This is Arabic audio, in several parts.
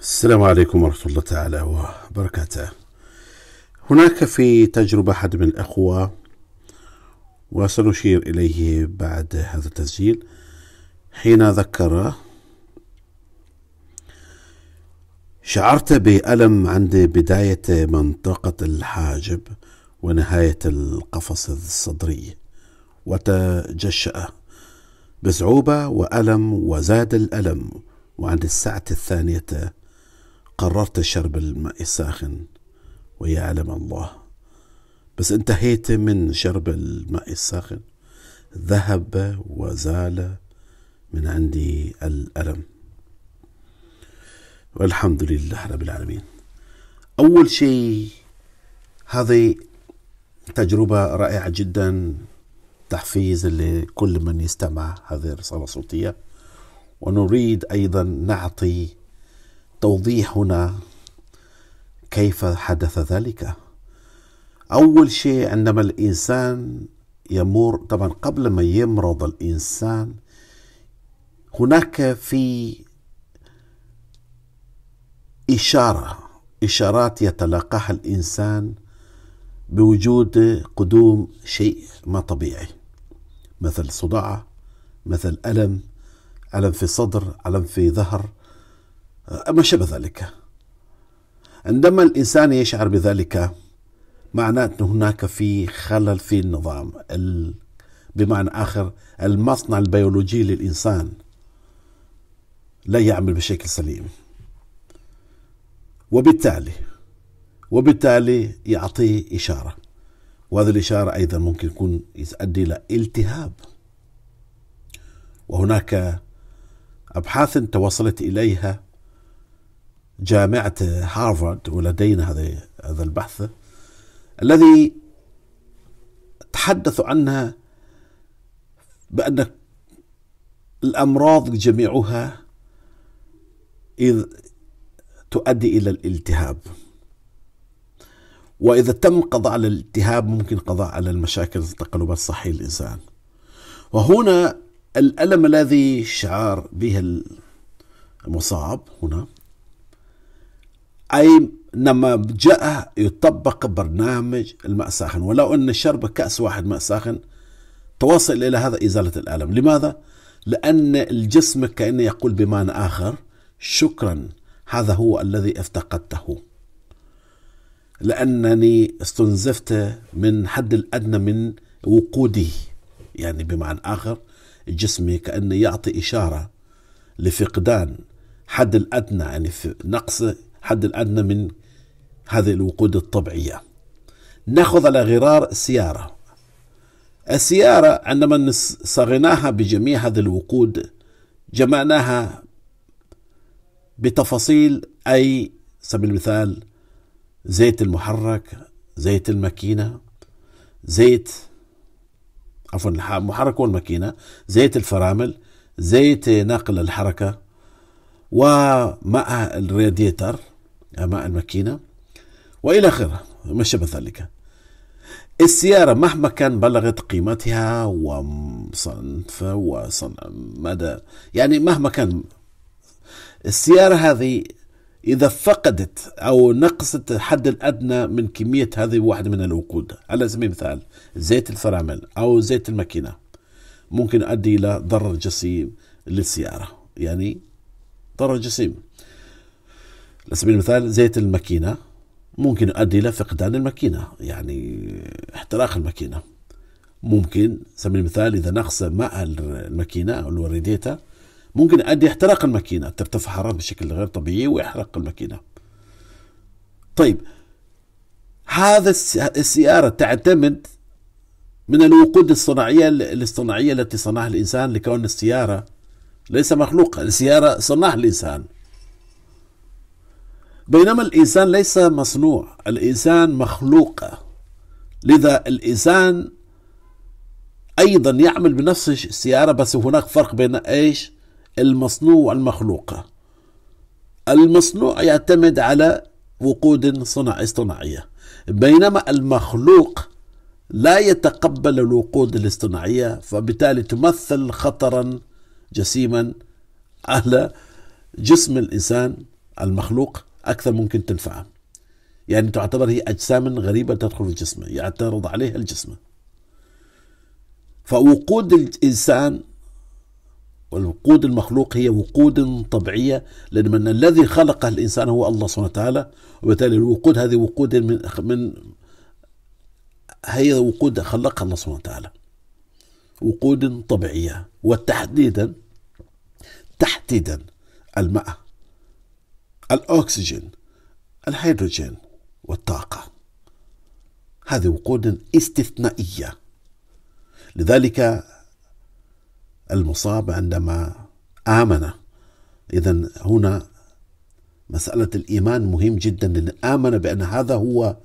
السلام عليكم ورحمة الله تعالى وبركاته هناك في تجربة أحد من الأخوة وسنشير إليه بعد هذا التسجيل حين ذكر شعرت بألم عند بداية منطقة الحاجب ونهاية القفص الصدري وتجشأ بصعوبة وألم وزاد الألم وعند الساعة الثانية قررت شرب الماء الساخن ويعلم الله بس انتهيت من شرب الماء الساخن ذهب وزال من عندي الألم والحمد لله رب العالمين أول شيء هذه تجربة رائعة جدا تحفيز لكل من يستمع هذه الرسالة الصوتية ونريد أيضا نعطي التوضيح هنا كيف حدث ذلك أول شيء عندما الإنسان يمر طبعا قبل ما يمرض الإنسان هناك في إشارة إشارات يتلقاها الإنسان بوجود قدوم شيء ما طبيعي مثل صداع مثل ألم ألم في صدر ألم في ظهر ما شبه ذلك عندما الإنسان يشعر بذلك معناه أن هناك في خلل في النظام بمعنى آخر المصنع البيولوجي للإنسان لا يعمل بشكل سليم وبالتالي وبالتالي يعطيه إشارة وهذه الإشارة أيضا ممكن يكون يؤدي إلى التهاب وهناك أبحاث توصلت إليها جامعة هارفارد ولدينا هذا هذا البحث الذي تحدثوا عنها بأن الأمراض جميعها إذ تؤدي إلى الالتهاب وإذا تم قضاء على الالتهاب ممكن قضاء على المشاكل التقلبات الصحية للإنسان وهنا الألم الذي شعر به المصاب هنا أي لما جاء يطبق برنامج الماء الساخن ولو أن شرب كأس واحد ماء ساخن تواصل إلى هذا إزالة الألم لماذا؟ لأن الجسم كأنه يقول بمعنى آخر شكرا هذا هو الذي افتقدته لأنني استنزفت من حد الأدنى من وقودي يعني بمعنى آخر جسمي كأنه يعطي إشارة لفقدان حد الأدنى يعني في نقص الحد الأدنى من هذه الوقود الطبيعية ناخذ على غرار سيارة السيارة عندما صغناها بجميع هذه الوقود جمعناها بتفاصيل أي سبيل المثال زيت المحرك زيت الماكينة زيت عفوا المحرك والماكينة زيت الفرامل زيت ناقل الحركة وماء الراديتر ماء المكينة وإلى آخره ما شابه ذلك السيارة مهما كان بلغت قيمتها وصنف وصنع مدى يعني مهما كان السيارة هذه إذا فقدت أو نقصت الحد الأدنى من كمية هذه واحدة من الوقود على سبيل المثال زيت الفرامل أو زيت الماكينة ممكن يؤدي إلى ضرر جسيم للسيارة يعني ضرر جسيم على سبيل المثال زيت الماكينة ممكن يؤدي إلى فقدان الماكينة يعني احتراق الماكينة ممكن سبيل المثال إذا نقص ماء الماكينة أو الوريديتا ممكن يؤدي احتراق الماكينة ترتفع حرارة بشكل غير طبيعي ويحرق الماكينة طيب هذا السيارة تعتمد من الوقود الصناعية الاصطناعية التي صنعها الإنسان لكون السيارة ليس مخلوقة السيارة صنعها الإنسان بينما الإنسان ليس مصنوع الإنسان مخلوق لذا الإنسان أيضا يعمل بنفس السيارة بس هناك فرق بين إيش المصنوع والمخلوق المصنوع يعتمد على وقود صناعي اصطناعية بينما المخلوق لا يتقبل الوقود الاصطناعية فبالتالي تمثل خطرا جسيما على جسم الإنسان المخلوق أكثر ممكن تنفعه يعني تعتبر هي أجسام غريبة تدخل في الجسم يعترض يعني عليها الجسم فوقود الإنسان والوقود المخلوق هي وقود طبيعية لأن الذي خلق الإنسان هو الله سبحانه وتعالى وبالتالي الوقود هذه وقود من, من هي وقود خلقها الله سبحانه وتعالى وقود طبيعية وتحديدا تحديدا الماء الأكسجين الهيدروجين والطاقة هذه وقود استثنائية لذلك المصاب عندما آمن إذا هنا مسألة الإيمان مهم جدا لأن آمن بأن هذا هو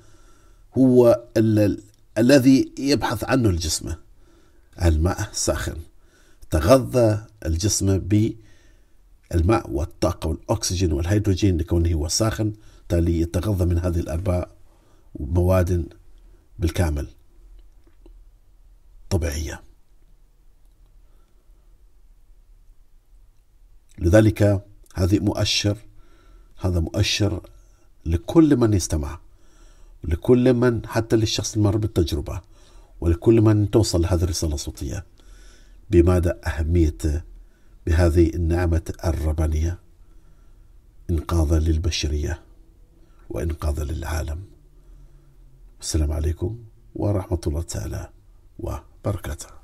هو ال الذي يبحث عنه الجسم الماء الساخن تغذى الجسم الماء والطاقة والأكسجين والهيدروجين لكونه هو ساخن بالتالي يتغذى من هذه الأرباء ومواد بالكامل طبيعية لذلك هذه مؤشر هذا مؤشر لكل من يستمع لكل من حتى للشخص المر بالتجربة ولكل من توصل هذه الرسالة الصوتية بماذا أهمية بهذه النعمة الربانية إنقاذا للبشرية وإنقاذا للعالم السلام عليكم ورحمة الله تعالى وبركاته